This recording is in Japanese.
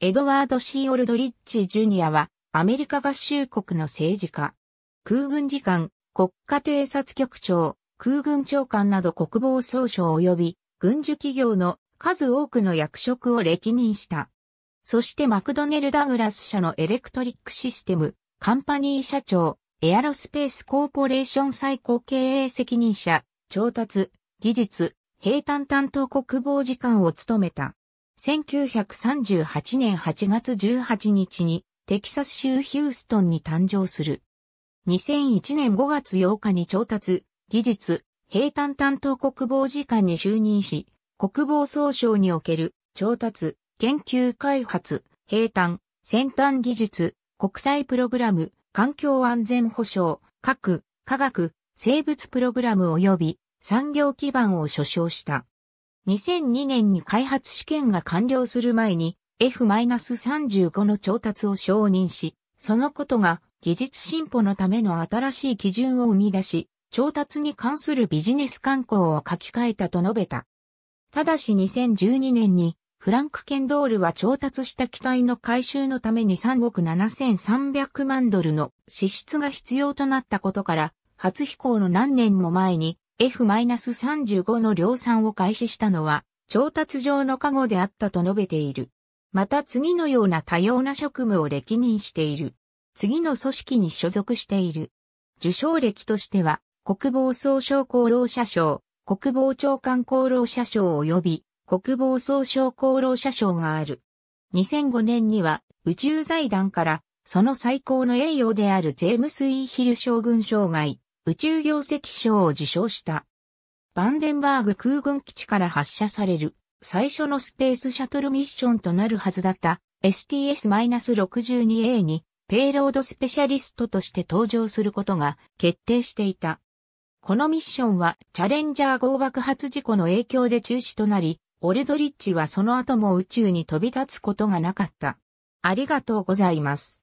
エドワード・シー・オルドリッチ・ジュニアは、アメリカ合衆国の政治家、空軍次官、国家偵察局長、空軍長官など国防総省及び、軍需企業の数多くの役職を歴任した。そしてマクドネル・ダグラス社のエレクトリックシステム、カンパニー社長、エアロスペースコーポレーション最高経営責任者、調達、技術、兵隊担当国防次官を務めた。1938年8月18日にテキサス州ヒューストンに誕生する。2001年5月8日に調達、技術、兵坦担当国防次官に就任し、国防総省における調達、研究開発、兵坦、先端技術、国際プログラム、環境安全保障、核、科学、生物プログラム及び産業基盤を所掌した。2002年に開発試験が完了する前に F-35 の調達を承認し、そのことが技術進歩のための新しい基準を生み出し、調達に関するビジネス慣行を書き換えたと述べた。ただし2012年にフランク・ケンドールは調達した機体の回収のために3億7300万ドルの支出が必要となったことから、初飛行の何年も前に F-35 の量産を開始したのは、調達上の過護であったと述べている。また次のような多様な職務を歴任している。次の組織に所属している。受賞歴としては、国防総省功労者賞、国防長官功労者賞及び国防総省功労者賞がある。2005年には宇宙財団からその最高の栄誉であるジェームス・イーヒル将軍障害。宇宙業績賞を受賞した。バンデンバーグ空軍基地から発射される最初のスペースシャトルミッションとなるはずだった STS-62A にペイロードスペシャリストとして登場することが決定していた。このミッションはチャレンジャー号爆発事故の影響で中止となり、オルドリッチはその後も宇宙に飛び立つことがなかった。ありがとうございます。